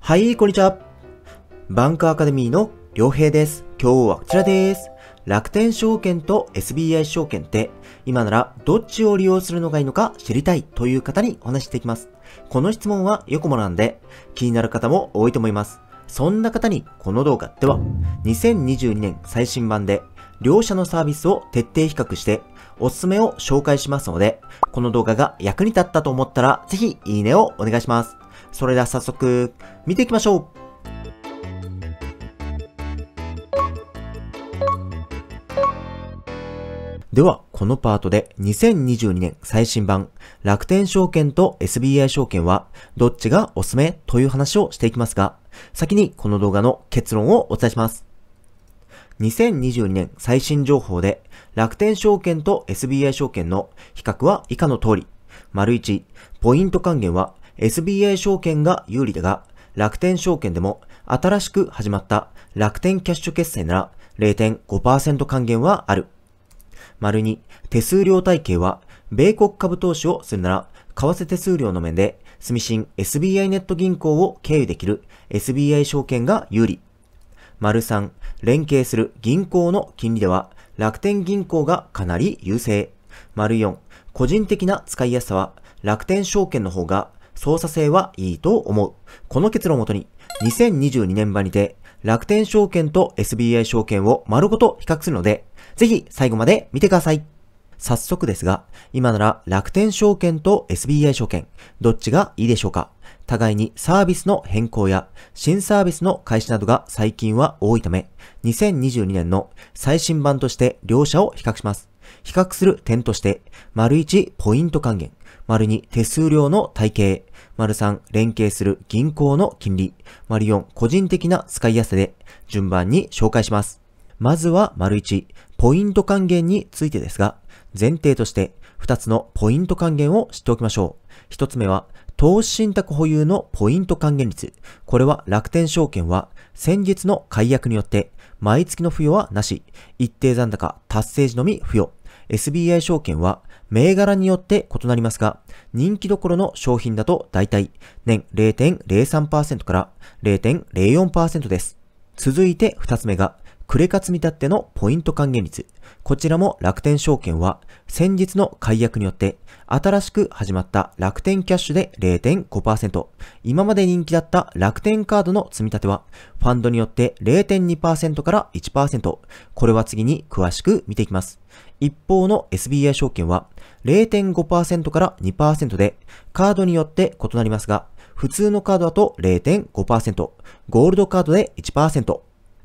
はい、こんにちは。バンクアカデミーの良平です。今日はこちらです。楽天証券と SBI 証券って、今ならどっちを利用するのがいいのか知りたいという方にお話していきます。この質問はよくもなんで、気になる方も多いと思います。そんな方にこの動画では、2022年最新版で両者のサービスを徹底比較しておすすめを紹介しますので、この動画が役に立ったと思ったらぜひいいねをお願いします。それでは早速見ていきましょうでは、このパートで2022年最新版楽天証券と SBI 証券はどっちがおすすめという話をしていきますが、先にこの動画の結論をお伝えします。2022年最新情報で、楽天証券と SBI 証券の比較は以下の通り。丸1、ポイント還元は SBI 証券が有利だが、楽天証券でも新しく始まった楽天キャッシュ決済なら0.5%還元はある。丸2、手数料体系は、米国株投資をするなら、為替手数料の面で、住信 SBI ネット銀行を経由できる SBI 証券が有利。丸3、連携する銀行の金利では、楽天銀行がかなり優勢。丸4、個人的な使いやすさは、楽天証券の方が操作性はいいと思う。この結論をもとに、2022年版にて、楽天証券と SBI 証券を丸ごと比較するので、ぜひ最後まで見てください。早速ですが、今なら楽天証券と SBI 証券、どっちがいいでしょうか互いにサービスの変更や新サービスの開始などが最近は多いため、2022年の最新版として両者を比較します。比較する点として、丸1ポイント還元、丸2手数料の体系、丸3連携する銀行の金利、丸4個人的な使いやすさで順番に紹介します。まずは丸1ポイント還元についてですが、前提として2つのポイント還元を知っておきましょう。1つ目は投資信託保有のポイント還元率。これは楽天証券は先日の解約によって毎月の付与はなし、一定残高達成時のみ付与。SBI 証券は銘柄によって異なりますが、人気どころの商品だと大体年0.03%から0.04%です。続いて2つ目がクレカ積み立てのポイント還元率。こちらも楽天証券は先日の解約によって新しく始まった楽天キャッシュで0.5%。今まで人気だった楽天カードの積み立てはファンドによって0.2%から1%。これは次に詳しく見ていきます。一方の SBI 証券は0.5%から2%でカードによって異なりますが普通のカードだと0.5%、ゴールドカードで1%、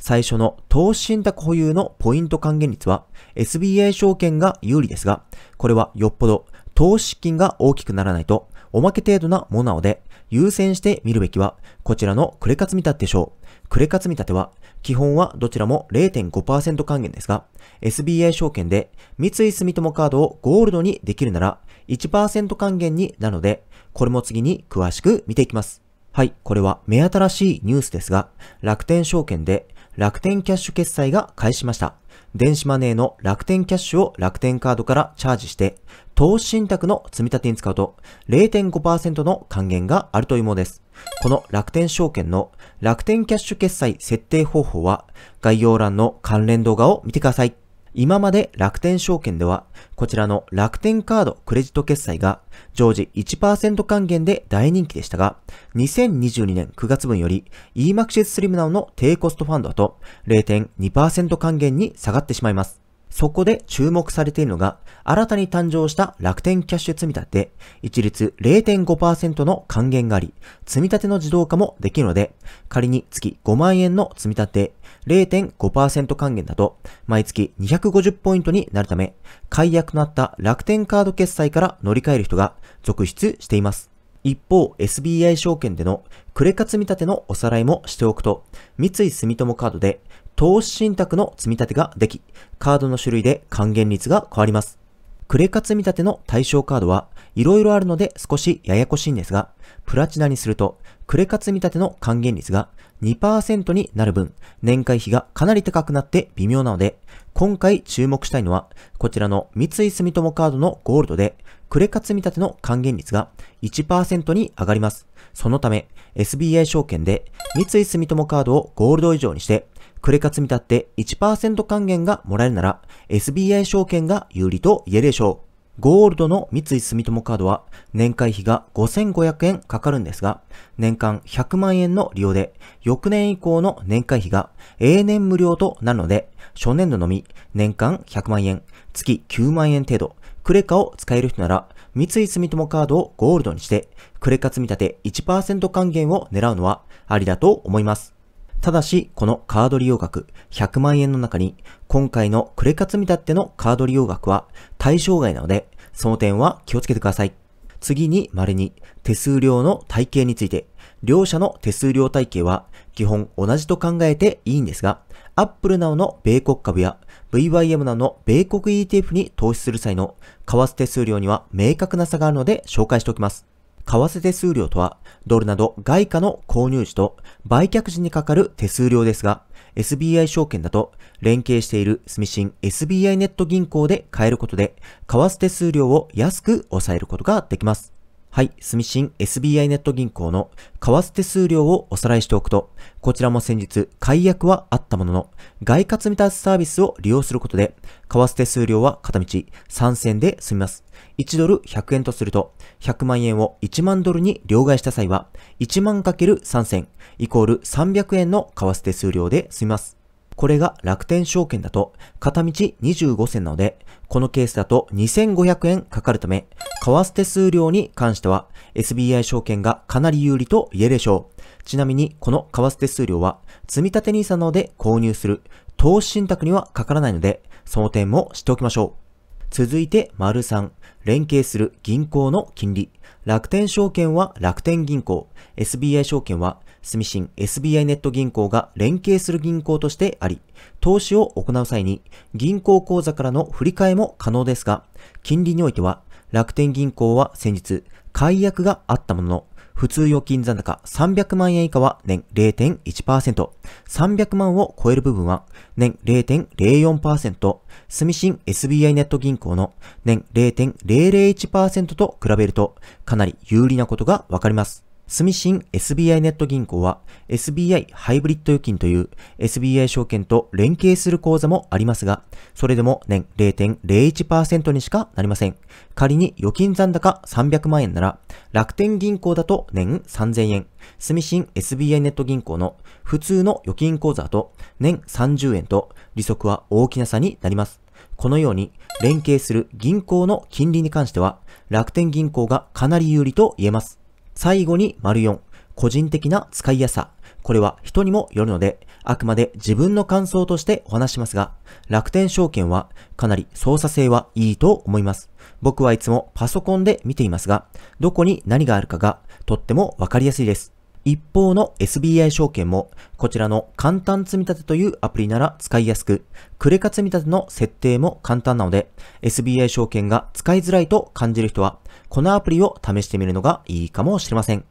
最初の投資信託保有のポイント還元率は SBA 証券が有利ですが、これはよっぽど投資金が大きくならないとおまけ程度なものなので、優先して見るべきは、こちらのクレカツ見立てでしょう。クレカツ見立ては、基本はどちらも0.5%還元ですが、SBA 証券で三井住友カードをゴールドにできるなら1%還元になるので、これも次に詳しく見ていきます。はい、これは目新しいニュースですが、楽天証券で楽天キャッシュ決済が開始しました。電子マネーの楽天キャッシュを楽天カードからチャージして、投資信託の積み立てに使うと0.5%の還元があるというものです。この楽天証券の楽天キャッシュ決済設定方法は概要欄の関連動画を見てください。今まで楽天証券では、こちらの楽天カードクレジット決済が常時1%還元で大人気でしたが、2022年9月分より e m a x s Slim Now の低コストファンドだと0.2%還元に下がってしまいます。そこで注目されているのが、新たに誕生した楽天キャッシュ積み立て、一律0.5%の還元があり、積み立ての自動化もできるので、仮に月5万円の積み立て、0.5%還元だと、毎月250ポイントになるため、解約のあった楽天カード決済から乗り換える人が続出しています。一方、SBI 証券でのクレカ積み立てのおさらいもしておくと、三井住友カードで投資信託の積み立てができ、カードの種類で還元率が変わります。クレカ積み立ての対象カードはいろいろあるので少しややこしいんですが、プラチナにするとクレカ積み立ての還元率が2%になる分、年会費がかなり高くなって微妙なので、今回注目したいのは、こちらの三井住友カードのゴールドで、クレカ積み立ての還元率が1%に上がります。そのため、SBI 証券で三井住友カードをゴールド以上にして、クレカ積み立て1%還元がもらえるなら SBI 証券が有利と言えるでしょう。ゴールドの三井住友カードは年会費が5500円かかるんですが、年間100万円の利用で、翌年以降の年会費が永年無料となるので、初年度のみ年間100万円、月9万円程度、クレカを使える人なら、三井住友カードをゴールドにして、クレカ積み立て1%還元を狙うのはありだと思います。ただし、このカード利用額100万円の中に、今回のクレカ積み立てのカード利用額は対象外なので、その点は気をつけてください。次に、丸に、手数料の体系について、両者の手数料体系は基本同じと考えていいんですが、Apple などの米国株や VYM などの米国 ETF に投資する際の為替手数料には明確な差があるので紹介しておきます。為替手数料とは、ドルなど外貨の購入時と売却時にかかる手数料ですが、SBI 証券だと、連携している住ン SBI ネット銀行で買えることで、為替手数料を安く抑えることができます。はい、スミシン SBI ネット銀行の為替手数料をおさらいしておくと、こちらも先日、解約はあったものの、外活積み立てサービスを利用することで、為替手数料は片道3円で済みます。1ドル100円とすると、100万円を1万ドルに両替した際は、1万 ×3 0イコール300円の為替手数料で済みます。これが楽天証券だと片道25銭なので、このケースだと2500円かかるため、為替手数料に関しては SBI 証券がかなり有利と言えるでしょう。ちなみに、この為替手数料は、積立 NISA などで購入する投資信託にはかからないので、その点も知っておきましょう。続いて、丸3、連携する銀行の金利。楽天証券は楽天銀行、SBI 証券は住信 SBI ネット銀行が連携する銀行としてあり、投資を行う際に銀行口座からの振り替えも可能ですが、金利においては楽天銀行は先日、解約があったものの、普通預金残高300万円以下は年0.1%、300万を超える部分は年0.04%、住信 SBI ネット銀行の年0.001%と比べるとかなり有利なことがわかります。スミシン SBI ネット銀行は SBI ハイブリッド預金という SBI 証券と連携する口座もありますが、それでも年0.01%にしかなりません。仮に預金残高300万円なら、楽天銀行だと年3000円、シン SBI ネット銀行の普通の預金口座と年30円と利息は大きな差になります。このように連携する銀行の金利に関しては楽天銀行がかなり有利と言えます。最後に丸4、個人的な使いやすさ。これは人にもよるので、あくまで自分の感想としてお話しますが、楽天証券はかなり操作性はいいと思います。僕はいつもパソコンで見ていますが、どこに何があるかがとってもわかりやすいです。一方の SBI 証券も、こちらの簡単積み立てというアプリなら使いやすく、クレカ積み立ての設定も簡単なので、SBI 証券が使いづらいと感じる人は、このアプリを試してみるのがいいかもしれません。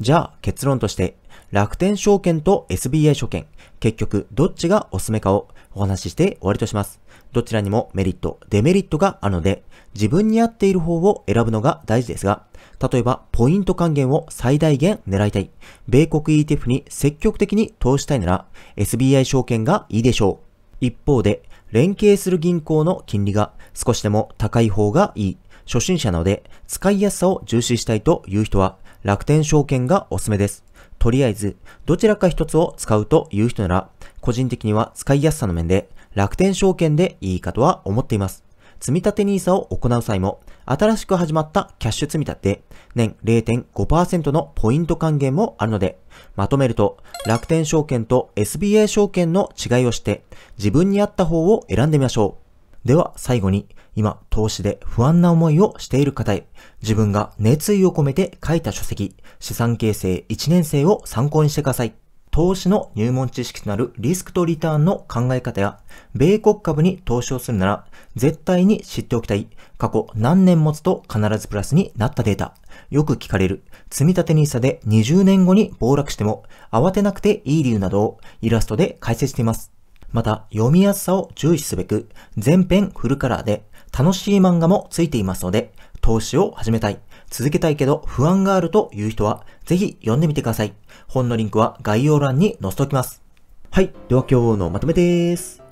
じゃあ結論として、楽天証券と SBI 証券、結局どっちがおすすめかをお話しして終わりとします。どちらにもメリット、デメリットがあるので、自分に合っている方を選ぶのが大事ですが、例えばポイント還元を最大限狙いたい、米国 ETF に積極的に投資したいなら、SBI 証券がいいでしょう。一方で、連携する銀行の金利が少しでも高い方がいい。初心者なので、使いやすさを重視したいという人は、楽天証券がおすすめです。とりあえず、どちらか一つを使うという人なら、個人的には使いやすさの面で、楽天証券でいいかとは思っています。積立 NISA を行う際も、新しく始まったキャッシュ積立、年0.5%のポイント還元もあるので、まとめると、楽天証券と SBA 証券の違いをして、自分に合った方を選んでみましょう。では最後に、今、投資で不安な思いをしている方へ、自分が熱意を込めて書いた書籍、資産形成1年生を参考にしてください。投資の入門知識となるリスクとリターンの考え方や、米国株に投資をするなら、絶対に知っておきたい、過去何年持つと必ずプラスになったデータ、よく聞かれる、積立て NISA で20年後に暴落しても、慌てなくていい理由などをイラストで解説しています。また、読みやすさを重視すべく、全編フルカラーで、楽しい漫画もついていますので、投資を始めたい、続けたいけど不安があるという人は、ぜひ読んでみてください。本のリンクは概要欄に載せておきます。はい。では今日のまとめです。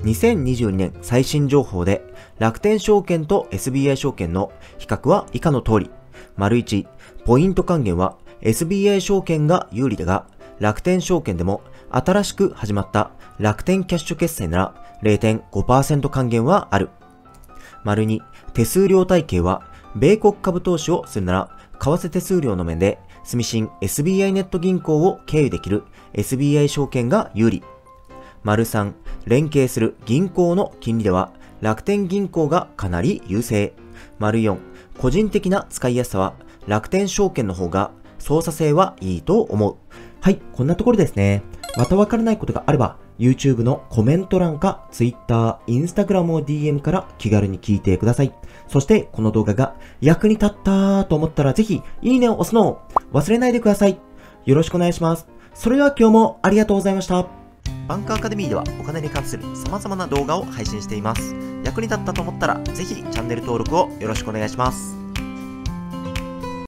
2022年最新情報で、楽天証券と SBI 証券の比較は以下の通り。丸1、ポイント還元は SBI 証券が有利だが、楽天証券でも新しく始まった楽天キャッシュ決済なら0.5%還元はある。丸2、手数料体系は、米国株投資をするなら、為替手数料の面で、住信 SBI ネット銀行を経由できる SBI 証券が有利。丸3、連携する銀行の金利では、楽天銀行がかなり優勢。丸4、個人的な使いやすさは、楽天証券の方が操作性はいいと思う。はい、こんなところですね。またわからないことがあれば、YouTube のコメント欄か Twitter、Instagram を DM から気軽に聞いてください。そして、この動画が役に立ったと思ったらぜひ、いいねを押すのを忘れないでください。よろしくお願いします。それでは今日もありがとうございました。バンカーアカデミーではお金に関する様々な動画を配信しています。役に立ったと思ったら、ぜひチャンネル登録をよろしくお願いします。